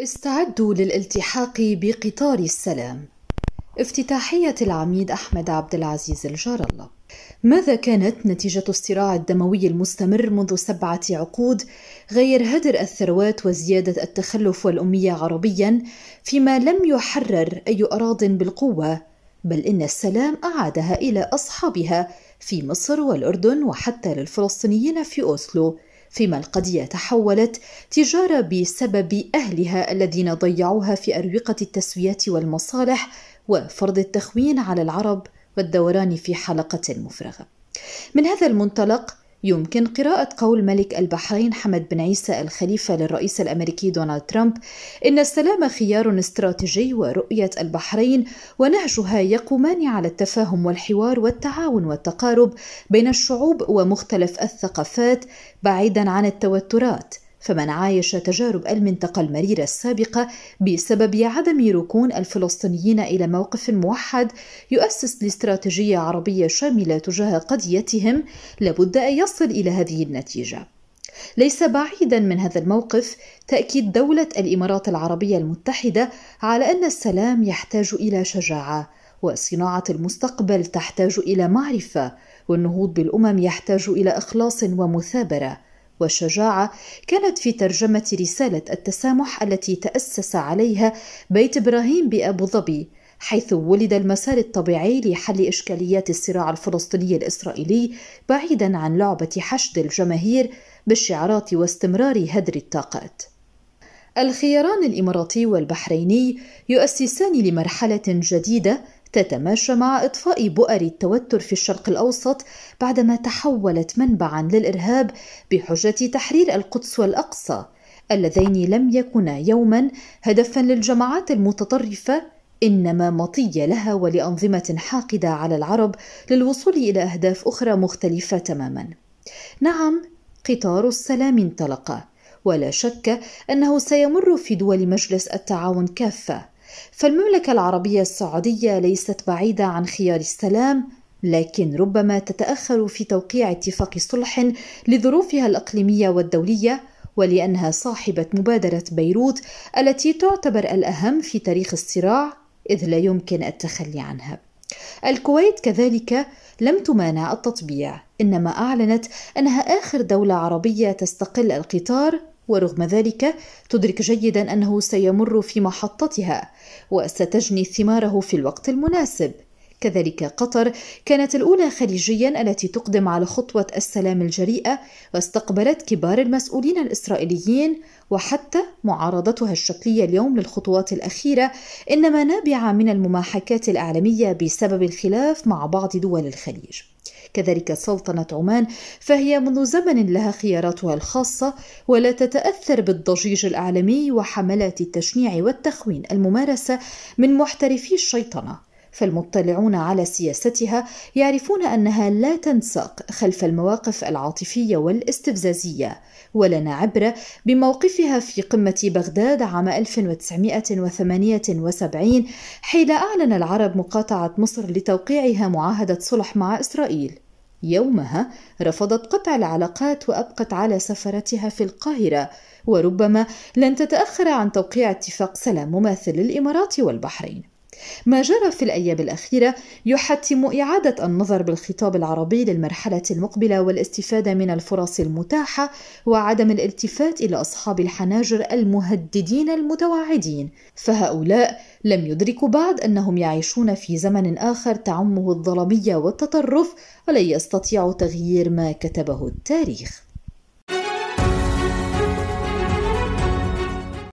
استعدوا للالتحاق بقطار السلام افتتاحية العميد أحمد عبد العزيز الجار الله ماذا كانت نتيجة الصراع الدموي المستمر منذ سبعة عقود غير هدر الثروات وزيادة التخلف والأمية عربيا فيما لم يحرر أي أراض بالقوة بل إن السلام أعادها إلى أصحابها في مصر والأردن وحتى للفلسطينيين في أوسلو فيما القضية تحولت تجارة بسبب أهلها الذين ضيعوها في أروقة التسويات والمصالح وفرض التخوين على العرب والدوران في حلقة مفرغة. من هذا المنطلق يمكن قراءة قول ملك البحرين حمد بن عيسى الخليفة للرئيس الأمريكي دونالد ترامب إن السلام خيار استراتيجي ورؤية البحرين ونهجها يقومان على التفاهم والحوار والتعاون والتقارب بين الشعوب ومختلف الثقافات بعيدا عن التوترات فمن عايش تجارب المنطقة المريرة السابقة بسبب عدم ركون الفلسطينيين إلى موقف موحد يؤسس لاستراتيجية عربية شاملة تجاه قضيتهم لابد أن يصل إلى هذه النتيجة. ليس بعيدا من هذا الموقف تأكيد دولة الإمارات العربية المتحدة على أن السلام يحتاج إلى شجاعة وصناعة المستقبل تحتاج إلى معرفة والنهوض بالأمم يحتاج إلى إخلاص ومثابرة والشجاعة كانت في ترجمة رسالة التسامح التي تأسس عليها بيت إبراهيم بأبو ظبي حيث ولد المسار الطبيعي لحل إشكاليات الصراع الفلسطيني الإسرائيلي بعيدا عن لعبة حشد الجماهير بالشعارات واستمرار هدر الطاقات الخياران الإماراتي والبحريني يؤسسان لمرحلة جديدة تتماشى مع إطفاء بؤر التوتر في الشرق الأوسط بعدما تحولت منبعا للإرهاب بحجة تحرير القدس والأقصى اللذين لم يكونا يوما هدفا للجماعات المتطرفة إنما مطية لها ولأنظمة حاقدة على العرب للوصول إلى أهداف أخرى مختلفة تماما. نعم قطار السلام انطلق ولا شك أنه سيمر في دول مجلس التعاون كافة فالمملكة العربية السعودية ليست بعيدة عن خيار السلام لكن ربما تتأخر في توقيع اتفاق صلح لظروفها الإقليمية والدولية ولأنها صاحبة مبادرة بيروت التي تعتبر الأهم في تاريخ الصراع إذ لا يمكن التخلي عنها. الكويت كذلك لم تمانع التطبيع، إنما أعلنت أنها آخر دولة عربية تستقل القطار ورغم ذلك تدرك جيدا انه سيمر في محطتها وستجني ثماره في الوقت المناسب كذلك قطر كانت الاولى خليجيا التي تقدم على خطوه السلام الجريئه واستقبلت كبار المسؤولين الاسرائيليين وحتى معارضتها الشكليه اليوم للخطوات الاخيره انما نابعه من المماحكات الاعلاميه بسبب الخلاف مع بعض دول الخليج كذلك سلطنة عمان فهي منذ زمن لها خياراتها الخاصة ولا تتأثر بالضجيج الإعلامي وحملات التشنيع والتخوين الممارسة من محترفي الشيطنة فالمطلعون على سياستها يعرفون انها لا تنساق خلف المواقف العاطفيه والاستفزازيه ولنا عبره بموقفها في قمه بغداد عام 1978 حين اعلن العرب مقاطعه مصر لتوقيعها معاهده صلح مع اسرائيل يومها رفضت قطع العلاقات وأبقت على سفرتها في القاهرة وربما لن تتأخر عن توقيع اتفاق سلام مماثل للإمارات والبحرين ما جرى في الأيام الأخيرة يحتم إعادة النظر بالخطاب العربي للمرحلة المقبلة والاستفادة من الفرص المتاحة وعدم الالتفات إلى أصحاب الحناجر المهددين المتواعدين، فهؤلاء لم يدركوا بعد أنهم يعيشون في زمن آخر تعمه الظلمية والتطرف ولا يستطيعوا تغيير ما كتبه التاريخ.